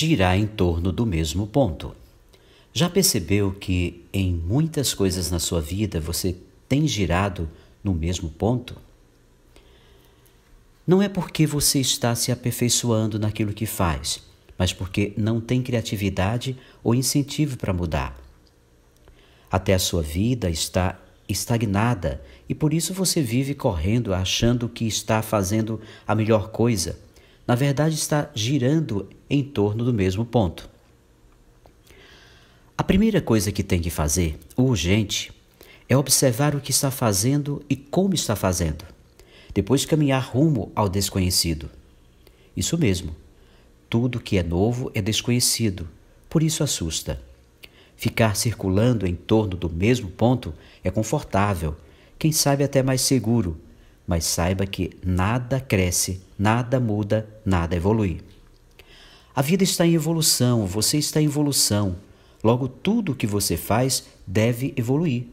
girar em torno do mesmo ponto. Já percebeu que em muitas coisas na sua vida você tem girado no mesmo ponto? Não é porque você está se aperfeiçoando naquilo que faz, mas porque não tem criatividade ou incentivo para mudar. Até a sua vida está estagnada e por isso você vive correndo achando que está fazendo a melhor coisa, na verdade está girando em torno do mesmo ponto. A primeira coisa que tem que fazer, urgente, é observar o que está fazendo e como está fazendo. Depois caminhar rumo ao desconhecido. Isso mesmo. Tudo que é novo é desconhecido, por isso assusta. Ficar circulando em torno do mesmo ponto é confortável, quem sabe até mais seguro, mas saiba que nada cresce, nada muda, nada evolui. A vida está em evolução, você está em evolução. Logo, tudo o que você faz deve evoluir.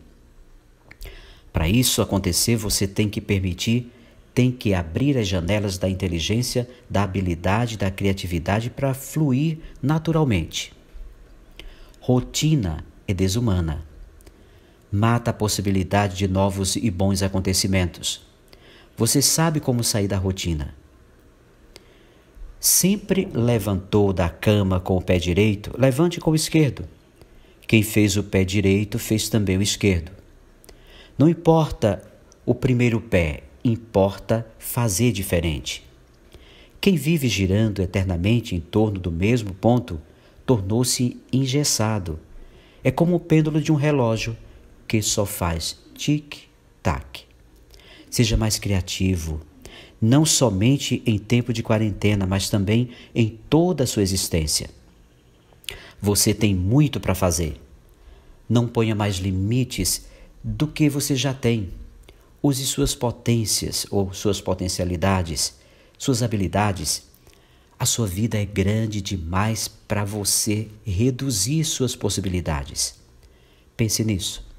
Para isso acontecer, você tem que permitir, tem que abrir as janelas da inteligência, da habilidade, da criatividade para fluir naturalmente. Rotina é desumana. Mata a possibilidade de novos e bons acontecimentos. Você sabe como sair da rotina. Sempre levantou da cama com o pé direito, levante com o esquerdo. Quem fez o pé direito fez também o esquerdo. Não importa o primeiro pé, importa fazer diferente. Quem vive girando eternamente em torno do mesmo ponto tornou-se engessado. É como o pêndulo de um relógio que só faz tic-tac. Seja mais criativo, não somente em tempo de quarentena, mas também em toda a sua existência. Você tem muito para fazer. Não ponha mais limites do que você já tem. Use suas potências ou suas potencialidades, suas habilidades. A sua vida é grande demais para você reduzir suas possibilidades. Pense nisso.